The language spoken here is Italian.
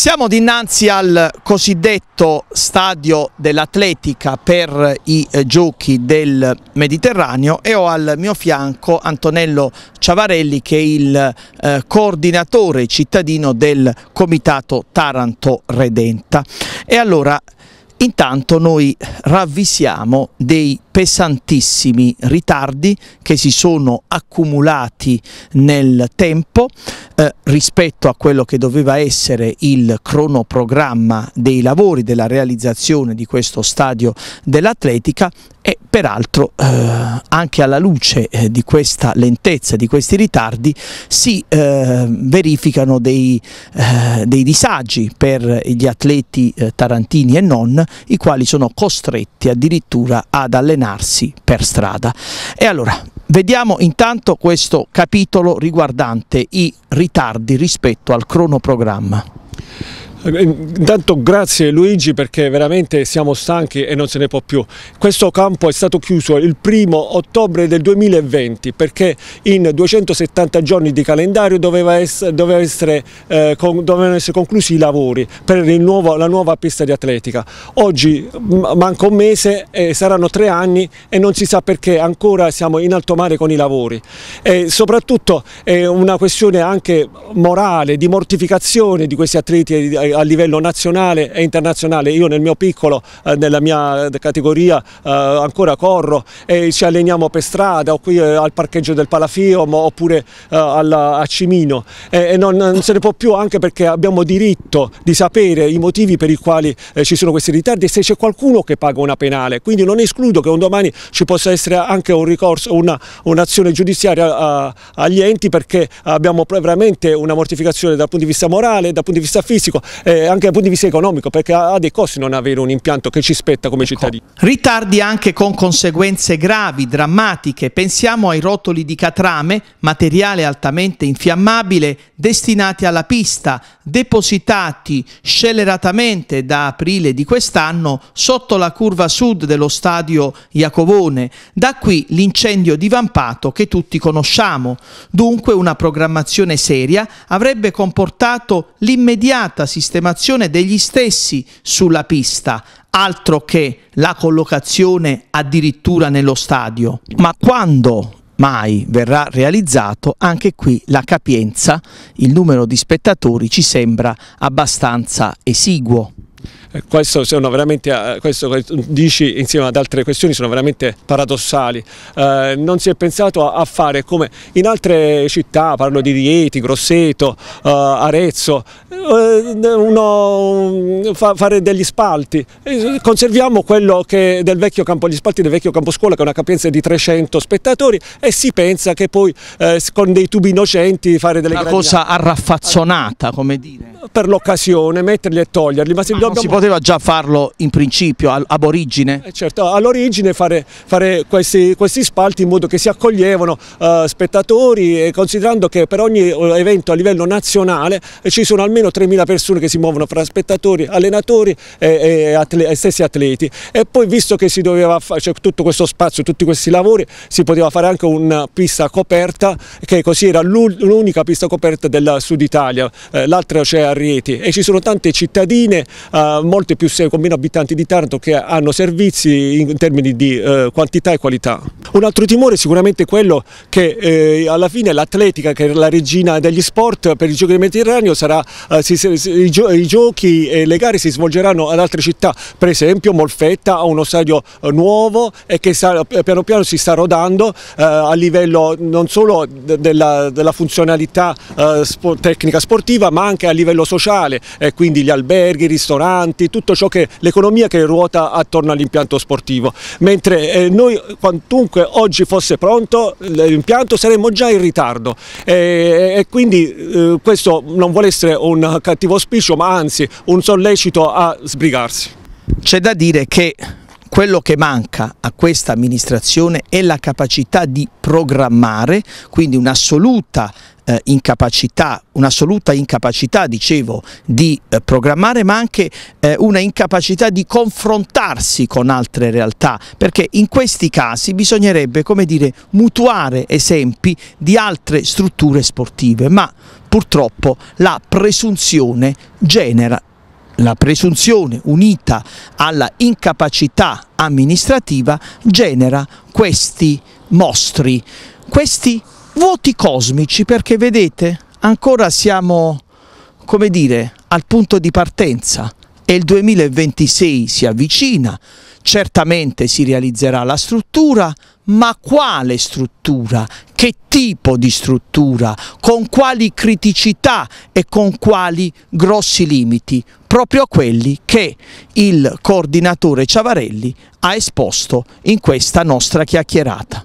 Siamo dinanzi al cosiddetto stadio dell'atletica per i eh, giochi del Mediterraneo e ho al mio fianco Antonello Ciavarelli che è il eh, coordinatore cittadino del comitato Taranto Redenta. E allora Intanto noi ravvisiamo dei pesantissimi ritardi che si sono accumulati nel tempo eh, rispetto a quello che doveva essere il cronoprogramma dei lavori della realizzazione di questo stadio dell'atletica e peraltro eh, anche alla luce eh, di questa lentezza, di questi ritardi, si eh, verificano dei, eh, dei, disagi per gli atleti eh, tarantini e non i quali sono costretti addirittura ad allenarsi per strada. E allora, Vediamo intanto questo capitolo riguardante i ritardi rispetto al cronoprogramma. Intanto grazie Luigi perché veramente siamo stanchi e non se ne può più. Questo campo è stato chiuso il primo ottobre del 2020 perché in 270 giorni di calendario doveva essere, doveva essere, eh, con, dovevano essere conclusi i lavori per nuovo, la nuova pista di atletica. Oggi manca un mese e saranno tre anni e non si sa perché ancora siamo in alto mare con i lavori. E soprattutto è una questione anche morale, di mortificazione di questi atleti a livello nazionale e internazionale. Io nel mio piccolo, eh, nella mia categoria eh, ancora corro e ci alleniamo per strada o qui eh, al parcheggio del Palafium oppure a Cimino e non se ne può più anche perché abbiamo diritto di sapere i motivi per i quali ci sono questi ritardi e se c'è qualcuno che paga una penale. Quindi non escludo che un domani ci possa essere anche un ricorso, un'azione un giudiziaria agli enti perché abbiamo veramente una mortificazione dal punto di vista morale, dal punto di vista fisico eh, anche dal punto di vista economico perché ha dei costi non avere un impianto che ci spetta come ecco. cittadini. Ritardi anche con conseguenze gravi, drammatiche, pensiamo ai rotoli di catrame, materiale altamente infiammabile destinati alla pista, depositati sceleratamente da aprile di quest'anno sotto la curva sud dello stadio Iacovone, da qui l'incendio divampato che tutti conosciamo. Dunque una programmazione seria avrebbe comportato l'immediata sistemazione sistemazione degli stessi sulla pista, altro che la collocazione addirittura nello stadio. Ma quando mai verrà realizzato, anche qui la capienza, il numero di spettatori ci sembra abbastanza esiguo. Eh, questo, veramente, eh, questo dici insieme ad altre questioni sono veramente paradossali. Eh, non si è pensato a, fare come in altre città, parlo di Rieti, Grosseto, eh, Arezzo, eh, uno, mm, fa, fare degli spalti. Eh, conserviamo quello che del vecchio campo, gli spalti del vecchio campo scuola che ha una capienza di 300 spettatori e si pensa che poi con dei tubi innocenti fare delle... Una cosa arraffazzonata come dire per l'occasione, metterli e toglierli. Ma, se ma ah, dobbiamo... non si poteva già farlo in principio, ab origine? Eh certo, all'origine fare, fare questi, questi, spalti in modo che si accoglievano eh, spettatori e considerando che per ogni eh, evento a livello nazionale eh, ci sono almeno 3.000 persone che si muovono fra spettatori, allenatori e, e, atle e stessi atleti. E poi visto che si doveva fare cioè, tutto questo spazio, tutti questi lavori, si poteva fare anche una pista coperta che così era l'unica pista coperta del sud Italia, eh, l'altra c'è Rieti e ci sono tante cittadine, eh, molte più con meno abitanti di Taranto che hanno servizi in termini di eh, quantità e qualità. Un altro timore è sicuramente quello che eh, alla fine l'atletica che è la regina degli sport per i giochi del Mediterraneo sarà, eh, si, si, i, gio i, giochi e le gare si svolgeranno ad altre città, per esempio Molfetta ha uno stadio eh, nuovo e che sta, eh, piano piano si sta rodando a livello non solo della, della funzionalità sport, tecnica sportiva ma anche a livello livello sociale, eh, quindi gli alberghi, i ristoranti, tutto ciò che l'economia che ruota attorno all'impianto sportivo, mentre eh, noi quantunque oggi fosse pronto l'impianto saremmo già in ritardo e, e quindi eh, questo non vuole essere un cattivo auspicio ma anzi un sollecito a sbrigarsi. C'è da dire che quello che manca a questa amministrazione è la capacità di programmare, quindi un'assoluta eh, incapacità, un'assoluta incapacità, dicevo, di eh, programmare, ma anche eh, una incapacità di confrontarsi con altre realtà, perché in questi casi bisognerebbe, come dire, mutuare esempi di altre strutture sportive, ma purtroppo la presunzione genera la presunzione unita alla incapacità amministrativa genera questi mostri, questi mostri vuoti cosmici perché vedete ancora siamo come dire al punto di partenza e il 2026 si avvicina certamente si realizzerà la struttura ma quale struttura che tipo di struttura con quali criticità e con quali grossi limiti proprio quelli che il coordinatore Ciavarelli ha esposto in questa nostra chiacchierata